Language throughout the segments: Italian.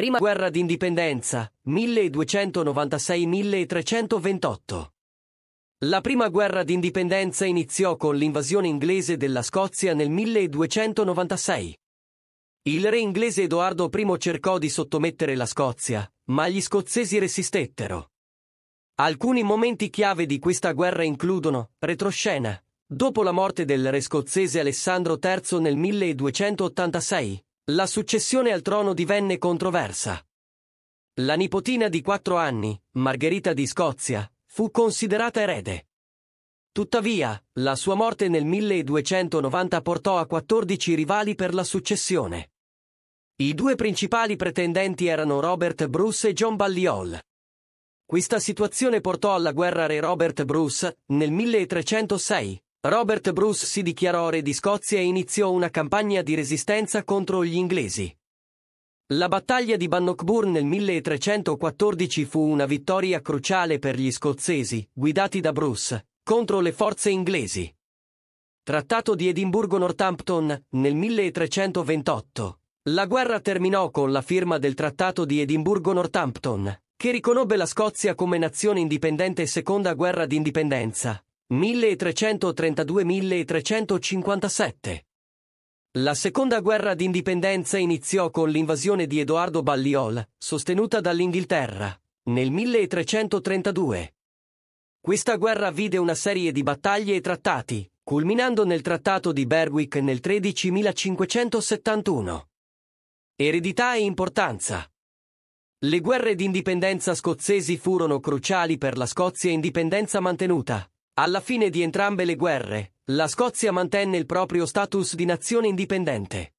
Prima guerra d'indipendenza, 1296-1328. La prima guerra d'indipendenza iniziò con l'invasione inglese della Scozia nel 1296. Il re inglese Edoardo I cercò di sottomettere la Scozia, ma gli scozzesi resistettero. Alcuni momenti chiave di questa guerra includono retroscena. Dopo la morte del re scozzese Alessandro III nel 1286, la successione al trono divenne controversa. La nipotina di quattro anni, Margherita di Scozia, fu considerata erede. Tuttavia, la sua morte nel 1290 portò a 14 rivali per la successione. I due principali pretendenti erano Robert Bruce e John Balliol. Questa situazione portò alla guerra re Robert Bruce nel 1306, Robert Bruce si dichiarò re di Scozia e iniziò una campagna di resistenza contro gli inglesi. La battaglia di Bannockburn nel 1314 fu una vittoria cruciale per gli scozzesi, guidati da Bruce, contro le forze inglesi. Trattato di Edimburgo Northampton nel 1328. La guerra terminò con la firma del Trattato di Edimburgo Northampton, che riconobbe la Scozia come nazione indipendente e seconda guerra d'indipendenza, 1332-1357. La seconda guerra d'indipendenza iniziò con l'invasione di Edoardo Balliol, sostenuta dall'Inghilterra, nel 1332. Questa guerra vide una serie di battaglie e trattati, culminando nel Trattato di Berwick nel 13571. Eredità e importanza. Le guerre d'indipendenza scozzesi furono cruciali per la Scozia indipendenza mantenuta, alla fine di entrambe le guerre, la Scozia mantenne il proprio status di nazione indipendente.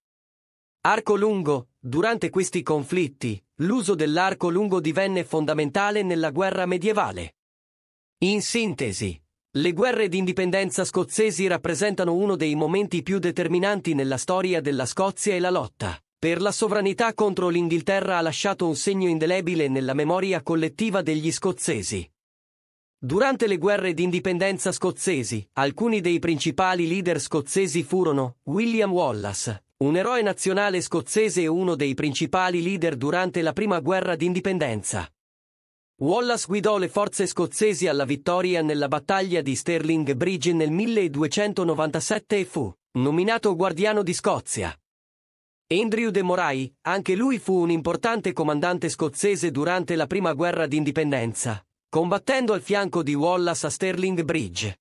Arco lungo, durante questi conflitti, l'uso dell'arco lungo divenne fondamentale nella guerra medievale. In sintesi, le guerre d'indipendenza scozzesi rappresentano uno dei momenti più determinanti nella storia della Scozia e la lotta per la sovranità contro l'Inghilterra ha lasciato un segno indelebile nella memoria collettiva degli scozzesi. Durante le guerre d'indipendenza scozzesi, alcuni dei principali leader scozzesi furono William Wallace, un eroe nazionale scozzese e uno dei principali leader durante la prima guerra d'indipendenza. Wallace guidò le forze scozzesi alla vittoria nella battaglia di Stirling Bridge nel 1297 e fu nominato guardiano di Scozia. Andrew de Moray, anche lui fu un importante comandante scozzese durante la prima guerra d'indipendenza, combattendo al fianco di Wallace a Stirling Bridge.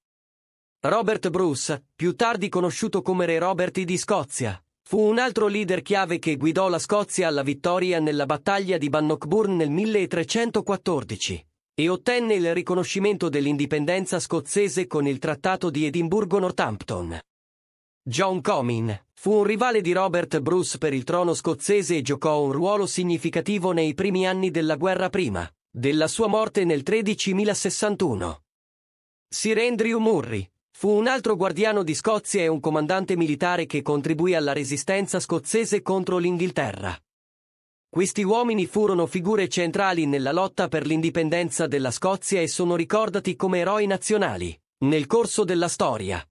Robert Bruce, più tardi conosciuto come Re Robert di Scozia, fu un altro leader chiave che guidò la Scozia alla vittoria nella battaglia di Bannockburn nel 1314 e ottenne il riconoscimento dell'indipendenza scozzese con il Trattato di Edimburgo-Northampton. John Comyn fu un rivale di Robert Bruce per il trono scozzese e giocò un ruolo significativo nei primi anni della guerra prima, della sua morte nel 13061. Sir Andrew Murray fu un altro guardiano di Scozia e un comandante militare che contribuì alla resistenza scozzese contro l'Inghilterra. Questi uomini furono figure centrali nella lotta per l'indipendenza della Scozia e sono ricordati come eroi nazionali nel corso della storia.